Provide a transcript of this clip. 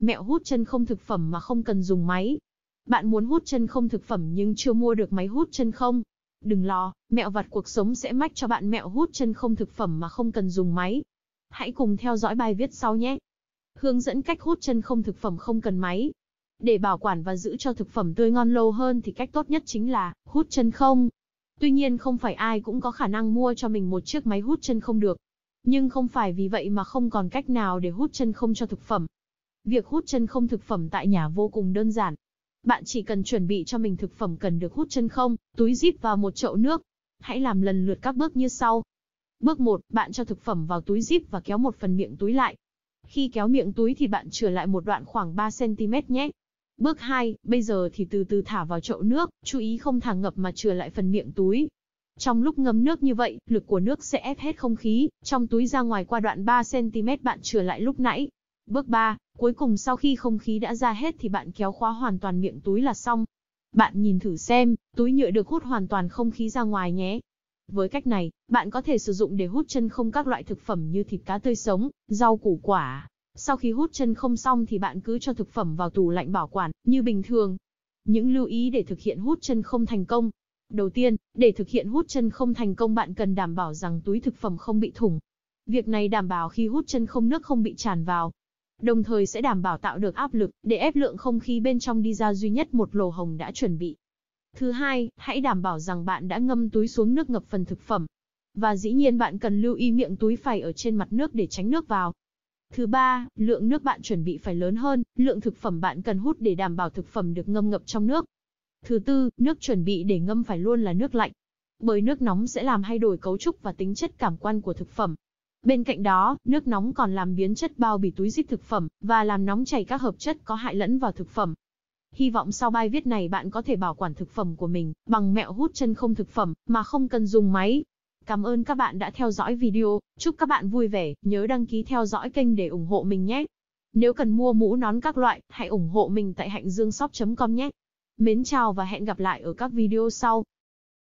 Mẹo hút chân không thực phẩm mà không cần dùng máy. Bạn muốn hút chân không thực phẩm nhưng chưa mua được máy hút chân không? Đừng lo, mẹo vặt cuộc sống sẽ mách cho bạn mẹo hút chân không thực phẩm mà không cần dùng máy. Hãy cùng theo dõi bài viết sau nhé. Hướng dẫn cách hút chân không thực phẩm không cần máy. Để bảo quản và giữ cho thực phẩm tươi ngon lâu hơn thì cách tốt nhất chính là hút chân không. Tuy nhiên không phải ai cũng có khả năng mua cho mình một chiếc máy hút chân không được. Nhưng không phải vì vậy mà không còn cách nào để hút chân không cho thực phẩm. Việc hút chân không thực phẩm tại nhà vô cùng đơn giản. Bạn chỉ cần chuẩn bị cho mình thực phẩm cần được hút chân không, túi zip và một chậu nước. Hãy làm lần lượt các bước như sau. Bước 1, bạn cho thực phẩm vào túi zip và kéo một phần miệng túi lại. Khi kéo miệng túi thì bạn chừa lại một đoạn khoảng 3cm nhé. Bước 2, bây giờ thì từ từ thả vào chậu nước, chú ý không thả ngập mà chừa lại phần miệng túi. Trong lúc ngâm nước như vậy, lực của nước sẽ ép hết không khí, trong túi ra ngoài qua đoạn 3cm bạn trở lại lúc nãy. Bước 3, cuối cùng sau khi không khí đã ra hết thì bạn kéo khóa hoàn toàn miệng túi là xong. Bạn nhìn thử xem, túi nhựa được hút hoàn toàn không khí ra ngoài nhé. Với cách này, bạn có thể sử dụng để hút chân không các loại thực phẩm như thịt cá tươi sống, rau củ quả. Sau khi hút chân không xong thì bạn cứ cho thực phẩm vào tủ lạnh bảo quản, như bình thường. Những lưu ý để thực hiện hút chân không thành công. Đầu tiên, để thực hiện hút chân không thành công bạn cần đảm bảo rằng túi thực phẩm không bị thủng. Việc này đảm bảo khi hút chân không nước không bị tràn vào. Đồng thời sẽ đảm bảo tạo được áp lực để ép lượng không khí bên trong đi ra duy nhất một lỗ hồng đã chuẩn bị. Thứ hai, hãy đảm bảo rằng bạn đã ngâm túi xuống nước ngập phần thực phẩm. Và dĩ nhiên bạn cần lưu ý miệng túi phải ở trên mặt nước để tránh nước vào. Thứ ba, lượng nước bạn chuẩn bị phải lớn hơn lượng thực phẩm bạn cần hút để đảm bảo thực phẩm được ngâm ngập trong nước. Thứ tư, nước chuẩn bị để ngâm phải luôn là nước lạnh. Bởi nước nóng sẽ làm thay đổi cấu trúc và tính chất cảm quan của thực phẩm. Bên cạnh đó, nước nóng còn làm biến chất bao bì túi zip thực phẩm và làm nóng chảy các hợp chất có hại lẫn vào thực phẩm. Hy vọng sau bài viết này bạn có thể bảo quản thực phẩm của mình bằng mẹo hút chân không thực phẩm mà không cần dùng máy. Cảm ơn các bạn đã theo dõi video, chúc các bạn vui vẻ, nhớ đăng ký theo dõi kênh để ủng hộ mình nhé. Nếu cần mua mũ nón các loại, hãy ủng hộ mình tại hạnhdươngshop.com nhé. Mến chào và hẹn gặp lại ở các video sau.